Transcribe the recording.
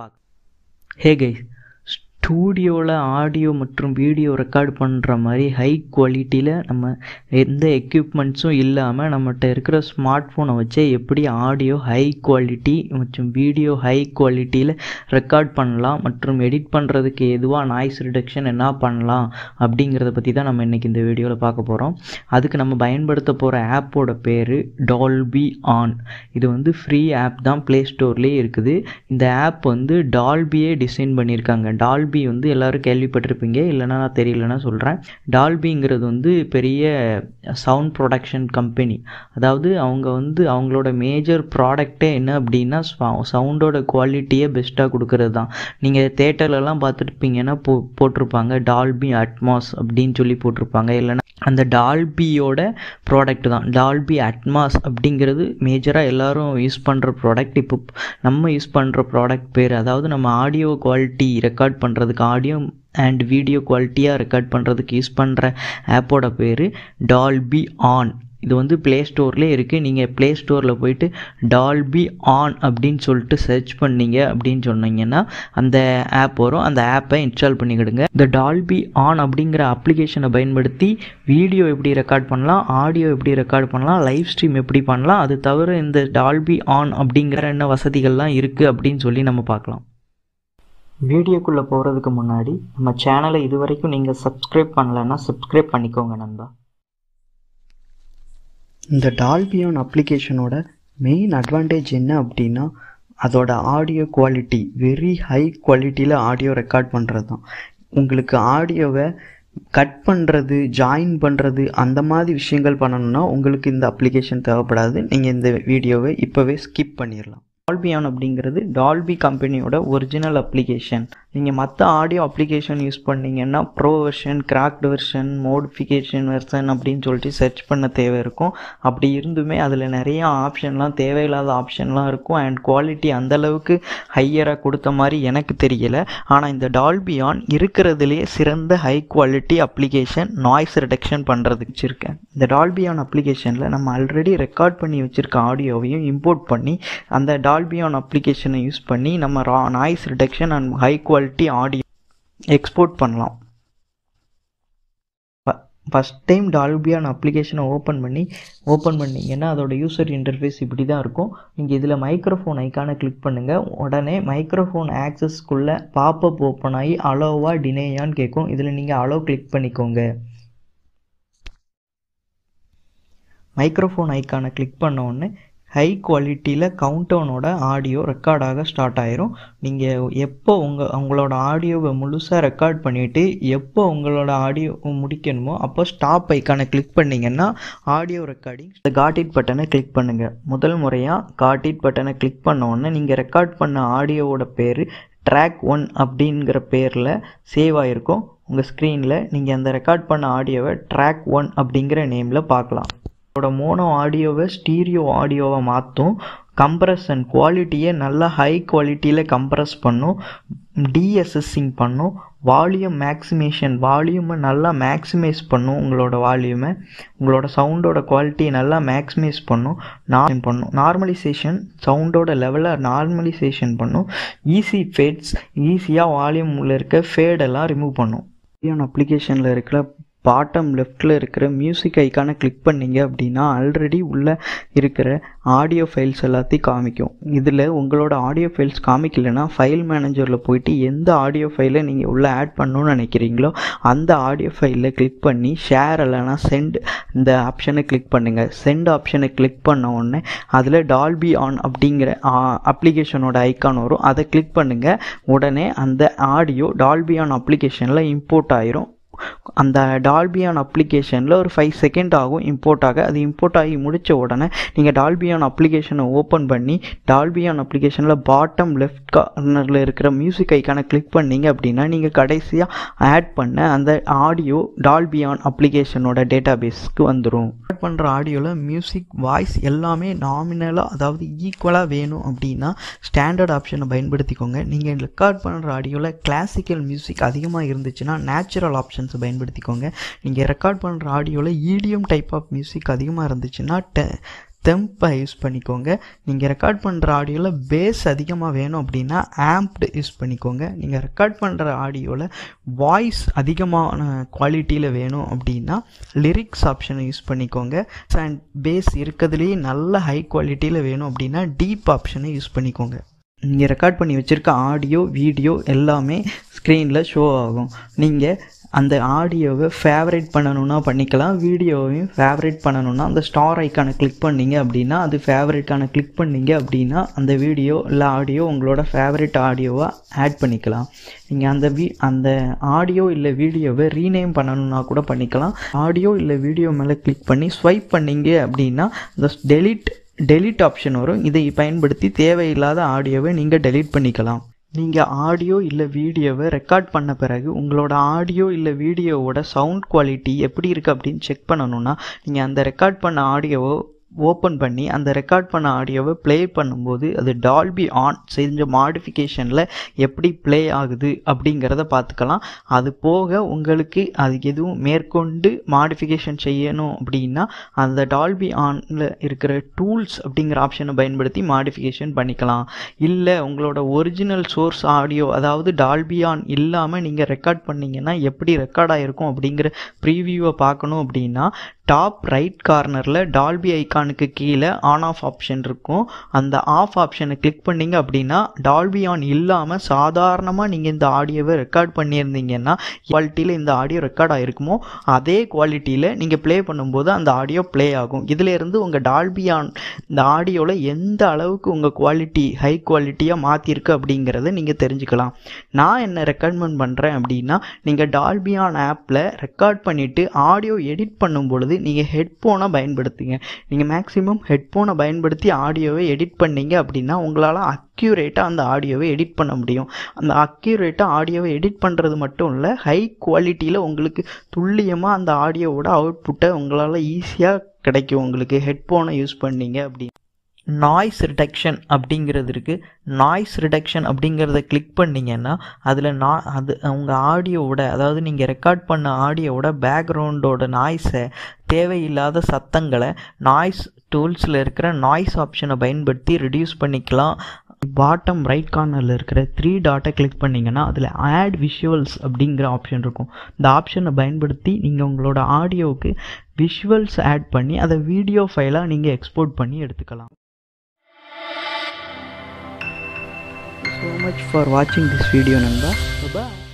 पाक हे गई ஸ்டூடியோவில் ஆடியோ மற்றும் வீடியோ ரெக்கார்டு பண்ணுற மாதிரி ஹை குவாலிட்டியில் நம்ம எந்த எக்யூப்மெண்ட்ஸும் இல்லாமல் நம்மகிட்ட இருக்கிற ஸ்மார்ட் ஃபோனை வச்சு எப்படி ஆடியோ ஹை குவாலிட்டி மற்றும் வீடியோ ஹை குவாலிட்டியில் ரெக்கார்ட் பண்ணலாம் மற்றும் எடிட் பண்ணுறதுக்கு எதுவாக நாய்ஸ் ரிடக்ஷன் என்ன பண்ணலாம் அப்படிங்கிறத பற்றி தான் நம்ம இன்றைக்கி இந்த வீடியோவில் பார்க்க போகிறோம் அதுக்கு நம்ம பயன்படுத்த போகிற ஆப்போட பேர் டால்பி ஆன் இது வந்து ஃப்ரீ ஆப் தான் ப்ளே ஸ்டோர்லேயே இருக்குது இந்த ஆப் வந்து டால்பியே டிசைன் பண்ணியிருக்காங்க டால்பி டால்பி வந்து எல்லோரும் கேள்விப்பட்டிருப்பீங்க இல்லைனா நான் தெரியலன்னா சொல்கிறேன் டால்பிங்கிறது வந்து பெரிய சவுண்ட் ப்ரொடக்ஷன் கம்பெனி அதாவது அவங்க வந்து அவங்களோட மேஜர் ப்ராடக்டே என்ன அப்படின்னா சவுண்டோட குவாலிட்டியே பெஸ்ட்டாக கொடுக்கறது தான் நீங்கள் தேட்டர்லலாம் பார்த்துருப்பீங்கன்னா போ போட்டிருப்பாங்க டால்பி அட்மாஸ் அப்படின்னு சொல்லி போட்டிருப்பாங்க இல்லைனா அந்த டால்பியோட ப்ராடக்ட் தான் டால்பி அட்மாஸ் அப்படிங்கிறது மேஜராக எல்லோரும் யூஸ் பண்ணுற ப்ராடக்ட் இப்போ நம்ம யூஸ் பண்ணுற ப்ராடக்ட் பேர் அதாவது நம்ம ஆடியோ குவாலிட்டி ரெக்கார்ட் பண்ணுறதுக்கு ஆடியோ அண்ட் வீடியோ குவாலிட்டியாக ரெக்கார்ட் பண்ணுறதுக்கு யூஸ் பண்ணுற ஆப்போட பேர் டால்பி ஆன் இது வந்து ப்ளே ஸ்டோர்லேயே இருக்குது நீங்கள் ப்ளே ஸ்டோரில் போயிட்டு டால்பி ஆன் அப்படின்னு சொல்லிட்டு சர்ச் பண்ணீங்க அப்படின்னு சொன்னீங்கன்னா அந்த ஆப் வரும் அந்த ஆப்பை இன்ஸ்டால் பண்ணிக்கிடுங்க இந்த டால்பி ஆன் அப்படிங்கிற அப்ளிகேஷனை பயன்படுத்தி வீடியோ எப்படி ரெக்கார்ட் பண்ணலாம் ஆடியோ எப்படி ரெக்கார்ட் பண்ணலாம் லைவ் ஸ்ட்ரீம் எப்படி பண்ணலாம் அது தவிர இந்த டால்பி ஆன் அப்படிங்கிற என்ன வசதிகள்லாம் இருக்குது அப்படின்னு சொல்லி நம்ம பார்க்கலாம் வீடியோக்குள்ளே போகிறதுக்கு முன்னாடி நம்ம சேனலை இது வரைக்கும் நீங்கள் சப்ஸ்கிரைப் பண்ணலைன்னா சப்ஸ்கிரைப் பண்ணிக்கோங்க நண்பா இந்த டால்பியோன் அப்ளிகேஷனோட மெயின் அட்வான்டேஜ் என்ன அப்படின்னா அதோட ஆடியோ குவாலிட்டி வெரி ஹை குவாலிட்டியில் ஆடியோ ரெக்கார்ட் பண்ணுறது தான் உங்களுக்கு ஆடியோவை கட் பண்ணுறது ஜாயின் பண்ணுறது அந்த மாதிரி விஷயங்கள் பண்ணணும்னா உங்களுக்கு இந்த அப்ளிகேஷன் தேவைப்படாது நீங்கள் இந்த வீடியோவை இப்போவே ஸ்கிப் பண்ணிடலாம் டால்பியான் அப்படிங்கிறது டால்பி கம்பெனியோட ஒரிஜினல் அப்ளிகேஷன் நீங்கள் மற்ற ஆடியோ அப்ளிகேஷன் யூஸ் பண்ணிங்கன்னா pro version cracked version modification version அப்படின்னு சொல்லிட்டு சர்ச் பண்ண தேவை இருக்கும் அப்படி இருந்துமே அதில் நிறையா ஆப்ஷன்லாம் தேவையில்லாத ஆப்ஷன்லாம் இருக்கும் அண்ட் குவாலிட்டி அந்தளவுக்கு ஹையராக கொடுத்த மாதிரி எனக்கு தெரியலை ஆனால் இந்த டால்பியான் இருக்கிறதுலே சிறந்த high quality application noise reduction பண்ணுறதுக்கு வச்சுருக்கேன் இந்த டால்பியான் அப்ளிகேஷனில் நம்ம ஆல்ரெடி ரெக்கார்ட் பண்ணி வச்சுருக்க ஆடியோவையும் இம்போர்ட் பண்ணி அந்த டால்பியான் அப்ளிகேஷனை யூஸ் பண்ணி நம்ம raw noise reduction and high quality quality audio export பண்ணலாம் ஃபஸ்ட் டைம் டால்பியான் அப்ளிகேஷனை ஓப்பன் பண்ணி ஓப்பன் பண்ணிங்கன்னா அதோட யூசர் இன்டர்ஃபேஸ் இப்படி தான் இருக்கும் நீங்கள் இதில் மைக்ரோஃபோன் ஐக்கானை கிளிக் பண்ணுங்கள் உடனே மைக்ரோஃபோன் ஆக்சஸ்க்குள்ளே பாப்பப் ஓப்பன் ஆகி அலோவா டினேயான்னு கேட்கும் இதில் நீங்கள் அலோ கிளிக் பண்ணிக்கோங்க மைக்ரோஃபோன் ஐக்கானை கிளிக் பண்ண உடனே ஹை குவாலிட்டியில் கவுண்டவுனோட ஆடியோ ரெக்கார்டாக ஸ்டார்ட் ஆயிரும் நீங்கள் எப்போ உங்கள் உங்களோட ஆடியோவை முழுசாக ரெக்கார்ட் பண்ணிவிட்டு எப்போ உங்களோட ஆடியோ முடிக்கணுமோ அப்போ ஸ்டாப் ஐக்கானை கிளிக் பண்ணிங்கன்னா ஆடியோ ரெக்கார்டிங் இந்த காட்டிட் பட்டனை கிளிக் பண்ணுங்கள் முதல் முறையாக காட்டிட் பட்டனை கிளிக் பண்ணோன்னே நீங்கள் ரெக்கார்ட் பண்ண ஆடியோவோட பேர் ட்ராக் ஒன் அப்படிங்கிற பேரில் சேவ் ஆகிருக்கும் உங்கள் ஸ்க்ரீனில் நீங்கள் அந்த ரெக்கார்ட் பண்ண ஆடியோவை ட்ராக் ஒன் அப்படிங்கிற நேமில் பார்க்கலாம் இதோட மோனோ ஆடியோவை ஸ்டீரியோ ஆடியோவை மாற்றும் கம்ப்ரஷன் குவாலிட்டியை நல்லா ஹை குவாலிட்டியில் கம்ப்ரஸ் பண்ணும் டிஎஸ்எஸ்ஸிங் பண்ணும் வால்யூம் மேக்ஸிமேஷன் வால்யூமை நல்லா மேக்ஸிமைஸ் பண்ணும் உங்களோட வால்யூமை உங்களோட சவுண்டோட குவாலிட்டியை நல்லா மேக்ஸிமைஸ் பண்ணும் நார்மல் பண்ணும் நார்மலைசேஷன் சவுண்டோட லெவலை நார்மலைசேஷன் பண்ணும் ஈஸி ஃபேட்ஸ் ஈஸியாக வால்யூம் உள்ள இருக்க ஃபேடெல்லாம் ரிமூவ் பண்ணும் அப்ளிகேஷனில் இருக்கிற பாட்டம் லெஃப்டில் இருக்கிற மியூசிக் ஐக்கானை கிளிக் பண்ணிங்க அப்படின்னா ஆல்ரெடி உள்ளே இருக்கிற ஆடியோ ஃபைல்ஸ் எல்லாத்தையும் காமிக்கும் இதில் உங்களோட ஆடியோ ஃபைல்ஸ் காமிக்கலைன்னா ஃபைல் மேனேஜரில் போயிட்டு எந்த ஆடியோ ஃபைலை நீங்கள் உள்ளே ஆட் பண்ணணும்னு நினைக்கிறீங்களோ அந்த ஆடியோ ஃபைலில் கிளிக் பண்ணி ஷேர் இல்லைனா சென்ட் இந்த ஆப்ஷனை கிளிக் பண்ணுங்கள் சென்ட் ஆப்ஷனை கிளிக் பண்ண உடனே அதில் டால்பி ஆன் அப்படிங்கிற அப்ளிகேஷனோட ஐக்கான் வரும் அதை கிளிக் பண்ணுங்கள் உடனே அந்த ஆடியோ டால்பி ஆன் அப்ளிகேஷனில் இம்போர்ட் ஆயிரும் அந்த டால்பியான் அப்ளிகேஷனில் ஒரு ஃபைவ் செகண்ட் ஆகும் இம்போர்ட் ஆக அது இம்போர்ட் ஆகி முடித்த உடனே நீங்கள் டால்பியான் அப்ளிகேஷனை ஓப்பன் பண்ணி டால்பியான் அப்ளிகேஷனில் பாட்டம் லெஃப்ட் கார்னரில் இருக்கிற மியூசிக் ஐக்கான கிளிக் பண்ணிங்க அப்படின்னா நீங்கள் கடைசியாக ஆட் பண்ண அந்த ஆடியோ டால்பியான் அப்ளிகேஷனோட டேட்டா பேஸ்க்கு வந்துடும் ரெக்கார்ட் பண்ணுற ஆடியோவில் மியூசிக் வாய்ஸ் எல்லாமே நாமினலாக அதாவது ஈக்குவலாக வேணும் அப்படின்னா ஸ்டாண்டர்ட் ஆப்ஷனை பயன்படுத்திக்கோங்க நீங்கள் ரெக்கார்ட் பண்ணுற ஆடியோவில் கிளாசிக்கல் மியூசிக் அதிகமாக இருந்துச்சுன்னா நேச்சுரல் ஆப்ஷன்ஸை பயன்படுத்திக்கோங்க நீங்கள் ரெக்கார்ட் பண்ணுற ஆடியோவில் ஈடியம் டைப் ஆஃப் மியூசிக் அதிகமாக இருந்துச்சுன்னா டெ தெம்பை யூஸ் பண்ணிக்கோங்க நீங்கள் ரெக்கார்ட் பண்ணுற ஆடியோவில் பேஸ் அதிகமாக வேணும் அப்படின்னா ஆம்ப்டு யூஸ் பண்ணிக்கோங்க நீங்கள் ரெக்கார்ட் பண்ணுற ஆடியோவில் வாய்ஸ் அதிகமான குவாலிட்டியில் வேணும் அப்படின்னா லிரிக்ஸ் ஆப்ஷனை யூஸ் பண்ணிக்கோங்க அண்ட் பேஸ் இருக்கிறதுலேயே நல்ல ஹை குவாலிட்டியில் வேணும் அப்படின்னா டீப் ஆப்ஷனை யூஸ் பண்ணிக்கோங்க நீங்கள் ரெக்கார்ட் பண்ணி வச்சுருக்க ஆடியோ வீடியோ எல்லாமே ஸ்க்ரீனில் ஷோ ஆகும் நீங்கள் அந்த ஆடியோவை ஃபேவரேட் பண்ணணுன்னா பண்ணிக்கலாம் வீடியோவையும் ஃபேவரேட் பண்ணணுன்னா அந்த ஸ்டார் ஐக்கானை கிளிக் பண்ணிங்க அப்படின்னா அது ஃபேவரேட்டான கிளிக் பண்ணிங்க அப்படின்னா அந்த வீடியோ இல்லை ஆடியோ உங்களோட ஃபேவரேட் ஆடியோவாக ஆட் பண்ணிக்கலாம் நீங்கள் அந்த வீ அந்த ஆடியோ இல்லை வீடியோவை ரீநேம் பண்ணணுன்னா கூட பண்ணிக்கலாம் ஆடியோ இல்லை வீடியோ மேலே கிளிக் பண்ணி ஸ்வைப் பண்ணிங்க அப்படின்னா அந்த டெலிட் டெலிட் ஆப்ஷன் வரும் இதை பயன்படுத்தி தேவையில்லாத ஆடியோவை நீங்கள் டெலிட் பண்ணிக்கலாம் நீங்கள் ஆடியோ இல்லை வீடியோவை ரெக்கார்ட் பண்ண பிறகு உங்களோட ஆடியோ இல்லை வீடியோவோட சவுண்ட் குவாலிட்டி எப்படி இருக்குது அப்படின்னு செக் பண்ணணும்னா நீங்கள் அந்த ரெக்கார்ட் பண்ண ஆடியோவை ஓப்பன் பண்ணி அந்த ரெக்கார்ட் பண்ண ஆடியோவை ப்ளே பண்ணும்போது அது டால்பி ஆன் செஞ்ச மாடிஃபிகேஷனில் எப்படி ப்ளே ஆகுது அப்படிங்கிறத பார்த்துக்கலாம் அது போக உங்களுக்கு அது எதுவும் மேற்கொண்டு மாடிஃபிகேஷன் செய்யணும் அப்படின்னா அந்த டால்பி ஆனில் இருக்கிற டூல்ஸ் அப்படிங்கிற ஆப்ஷனை பயன்படுத்தி மாடிஃபிகேஷன் பண்ணிக்கலாம் இல்லை உங்களோட ஒரிஜினல் சோர்ஸ் ஆடியோ அதாவது டால்பி ஆன் இல்லாமல் நீங்கள் ரெக்கார்ட் பண்ணிங்கன்னா எப்படி ரெக்கார்ட் ஆகிருக்கும் அப்படிங்கிற ப்ரீவியூவை பார்க்கணும் அப்படின்னா டாப் ரைட் கார்னரில் டால்பி ஐக்கான் ஐக்கானுக்கு கீழே ஆன் ஆஃப் ஆப்ஷன் இருக்கும் அந்த ஆஃப் ஆப்ஷனை கிளிக் பண்ணிங்க அப்படின்னா டால்பி ஆன் இல்லாமல் சாதாரணமாக நீங்கள் இந்த ஆடியோவை ரெக்கார்ட் பண்ணியிருந்தீங்கன்னா குவாலிட்டியில் இந்த ஆடியோ ரெக்கார்ட் ஆகிருக்குமோ அதே குவாலிட்டியில் நீங்கள் ப்ளே பண்ணும்போது அந்த ஆடியோ ப்ளே ஆகும் இதிலேருந்து உங்கள் டால்பி ஆன் இந்த ஆடியோவில் எந்த அளவுக்கு உங்கள் குவாலிட்டி ஹை குவாலிட்டியாக மாற்றிருக்கு அப்படிங்கிறத நீங்கள் தெரிஞ்சுக்கலாம் நான் என்ன ரெக்கமெண்ட் பண்ணுறேன் அப்படின்னா நீங்கள் டால்பி ஆன் ஆப்பில் ரெக்கார்ட் பண்ணிவிட்டு ஆடியோ எடிட் பண்ணும் பொழுது நீங்கள் ஹெட்ஃபோனை பயன்படுத்துங்க நீங்கள் மேக்ஸிமம் ஹெட்ஃபோனை பயன்படுத்தி ஆடியோவை எடிட் பண்ணீங்க அப்படின்னா உங்களால் அக்யூரேட்டாக அந்த ஆடியோவை எடிட் பண்ண முடியும் அந்த அக்யூரேட்டாக ஆடியோவை எடிட் பண்ணுறது மட்டும் இல்லை ஹை குவாலிட்டியில் உங்களுக்கு துல்லியமாக அந்த ஆடியோவோட அவுட்புட்டை உங்களால் ஈஸியாக கிடைக்கும் உங்களுக்கு ஹெட்ஃபோனை யூஸ் பண்ணீங்க அப்படின்னு நாய்ஸ் ரிடக்ஷன் அப்படிங்கிறது இருக்குது நாய்ஸ் ரிடக்ஷன் அப்படிங்கிறத கிளிக் பண்ணிங்கன்னா அதில் நா அது உங்கள் ஆடியோவோட அதாவது நீங்கள் ரெக்கார்ட் பண்ண ஆடியோவோட பேக்ரவுண்டோட நாய்ஸை தேவையில்லாத சத்தங்களை நாய்ஸ் டூல்ஸில் இருக்கிற நாய்ஸ் ஆப்ஷனை பயன்படுத்தி ரிடியூஸ் பண்ணிக்கலாம் பாட்டம் ரைட் கார்னரில் இருக்கிற த்ரீ டாட்டை கிளிக் பண்ணிங்கன்னா அதில் ஆட் விஷுவல்ஸ் அப்படிங்கிற ஆப்ஷன் இருக்கும் இந்த ஆப்ஷனை பயன்படுத்தி நீங்கள் உங்களோட ஆடியோவுக்கு விஷுவல்ஸ் ஆட் பண்ணி அதை வீடியோ ஃபைலாக நீங்கள் எக்ஸ்போர்ட் பண்ணி எடுத்துக்கலாம் so much for watching this video Namba. Bye bye.